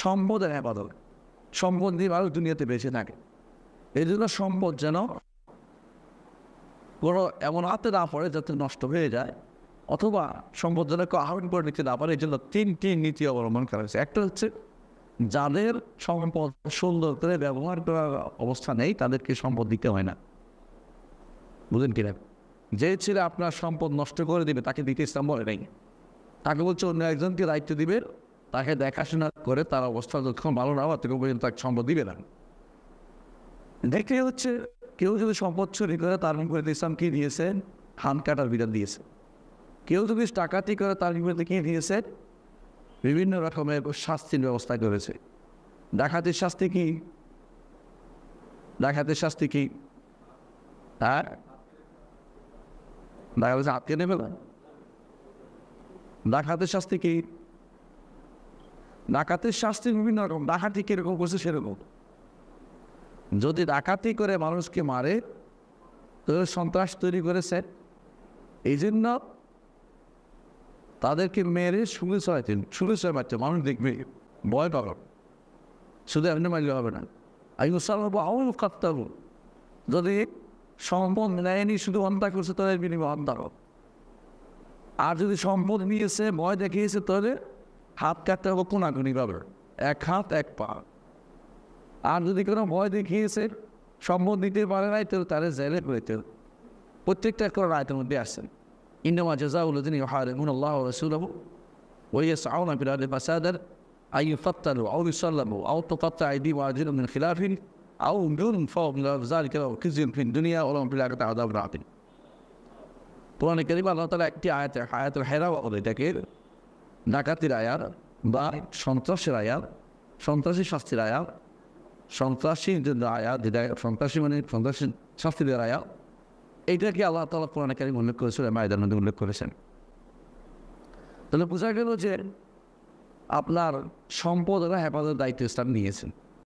সম্পদের আবাদক সম্পদ দিয়ে মানুষ দুনিয়াতে বেঁচে থাকে এই জন্য সম্পদ যেন কোনো এমন হাতে না পড়ে যাতে নষ্ট হয়ে যায় অথবা সম্পদ যেন কেউ আহরণ করে নিতে না পারে এই জন্য তিনটি নীতি অবলম্বন করা হয়েছে একটা হচ্ছে যাদের সম্পদ সুন্দর করে ব্যবহার করার অবস্থা নেই তাদেরকে সম্পদ দিতে হয় না বুঝলেন কিনা যে ছেলে আপনার সম্পদ নষ্ট করে দিবে তাকে দিতে ইসলাম বলে নেই তাকে বলছে অন্য একজনকে দায়িত্ব দিবে তাকে দেখাশোনা করে তার অবস্থা যতক্ষণ ভালো না হওয়া পর্যন্ত তাকে সম্পদ দিবে না দেখতে হচ্ছে কেউ যদি সম্পদ চুরি করে তার মুখে ইসলাম কী দিয়েছে হান কাটার বিধান দিয়েছে কেউ যদি টাকাতি করে তার মুখে কী দিয়েছে বিভিন্ন রকমের শাস্তির ব্যবস্থা করেছে ডাকাতির শাস্তি কি ডাকাতের শাস্তি কি আর দেখা যাচ্ছে আটকে নেবে না ডাকাতের শাস্তি কি ডাকাতির শাস্তি বিভিন্ন রকম ডাকাতি কীরকম করছে সেরকম যদি ডাকাতি করে মানুষকে মারে তো সন্ত্রাস তৈরি করেছে এই জন্য তাদেরকে মেরে শুনে ছড়াইতেন শুনে ছড়াই মারছে মানুষ দেখবে ভয় পাবেন শুধু এমনি মারলে হবে না আমি উৎসাহ আউল কাত্তার যদি সম্পদ নেয়নি শুধু হত্যা করছে তাদের বিনিময় হত্যা আর যদি সম্পদ নিয়েছে ভয় দেখিয়েছে তাহলে হাত কাটতে হবে কোনাকুনিভাবে এক হাত এক পা আর যদি কোনো ভয় দেখিয়েছে সম্মত দিতে পারে নাই তো তারা জেলে হইতে প্রত্যেকটা কোরআন আয়তের মধ্যে আসছেন ইন্ডমা জাজাউলদিন ইহারিমুন আল্লাহ রসুলহু ওয়া সাউনা ফিল আরদি ফাসাদান আই ইউফাত্তালু আও ইউসাল্লামু আও তুকাত্তা আইদিহিম ওয়া আরজুলুহুম মিন খিলাফিন আও ইউনফাউ ফাওম যালিকা ওয়া কিজিয়ুন ফিদ দুনিয়া ওয়া লাহুম ফিল আখিরাতি আযাবুন আযীম কোরআন কারীম আল্লাহ তাআলা একটি আয়াত আয়াতুল হেরা বলে এটাকে ডাকাতির আয়ার বা সন্ত্রাসের আয়ার সন্ত্রাসী শাস্তির আয়ার সন্ত্রাসী আয়া যেটা সন্ত্রাসী মানে সন্ত্রাসী শাস্তি দেওয়ার আয়াত এইটাকে আল্লাহ তালা কোরআনকারী উল্লেখ করেছিল মায়দার নদী উল্লেখ করেছেন তাহলে বোঝা গেল যে আপনার সম্পদ হেফাজত দায়িত্ব ইসলাম নিয়েছেন